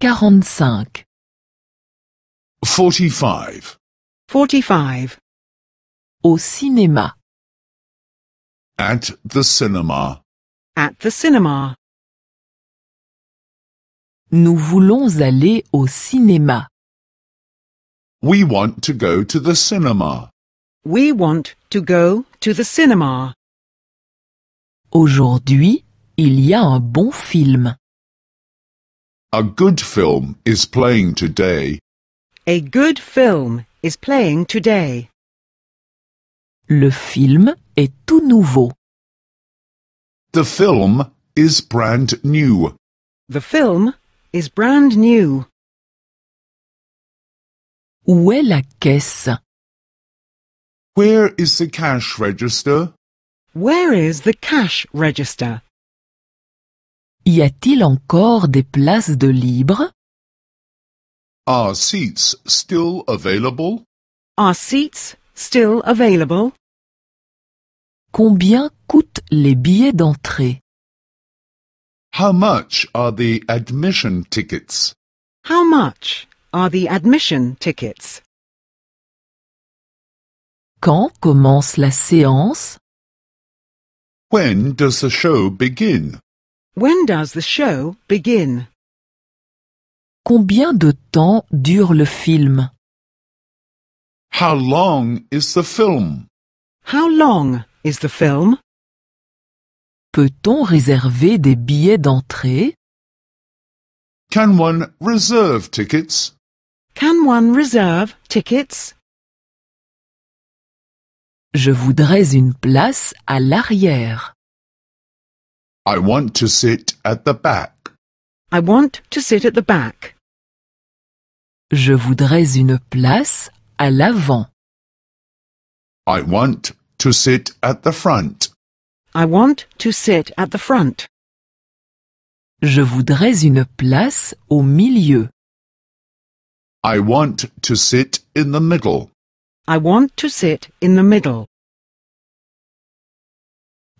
45 cinq Forty-five. Forty-five. Au cinéma. At the cinema. At the cinema. Nous voulons aller au cinéma. We want to go to the cinema. We want to go to the cinema. Aujourd'hui, il y a un bon film. A good film is playing today. A good film is playing today. Le film est tout nouveau. The film is brand new. The film is brand new. Où est la caisse? Where is the cash register? Where is the cash register? Y a-t-il encore des places de libre? Are seats still available? Are seats still available? Combien coûtent les billets d'entrée? How much are the admission tickets? How much are the admission tickets? Quand commence la séance? When does the show begin? When does the show begin? Combien de temps dure le film? How long is the film? How long is the film? Peut-on réserver des billets d'entrée? Can one reserve tickets? Can one reserve tickets? Je voudrais une place à l'arrière. I want to sit at the back. I want to sit at the back. Je voudrais une place à l'avant. I want to sit at the front. I want to sit at the front. Je voudrais une place au milieu. I want to sit in the middle. I want to sit in the middle.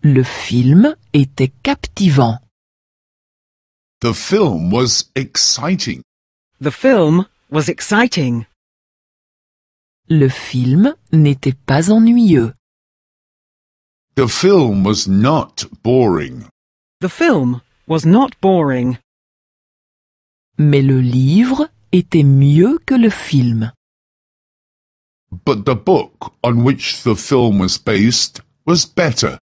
Le film était captivant. The film was exciting. The film was exciting. Le film n'était pas ennuyeux. The film was not boring. The film was not boring. Mais le livre était mieux que le film. But the book on which the film was based was better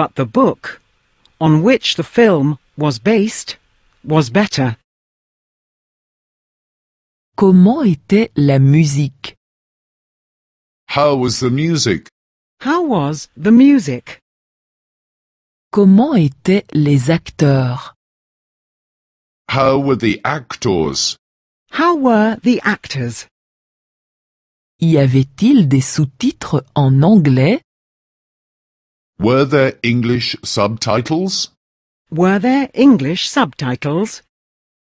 but the book, on which the film was based, was better. Comment était la musique? How was the music? How was the music? Comment étaient les acteurs? How were the actors? How were the actors? Y avait-il des sous-titres en anglais? Were there English subtitles? Were there English subtitles?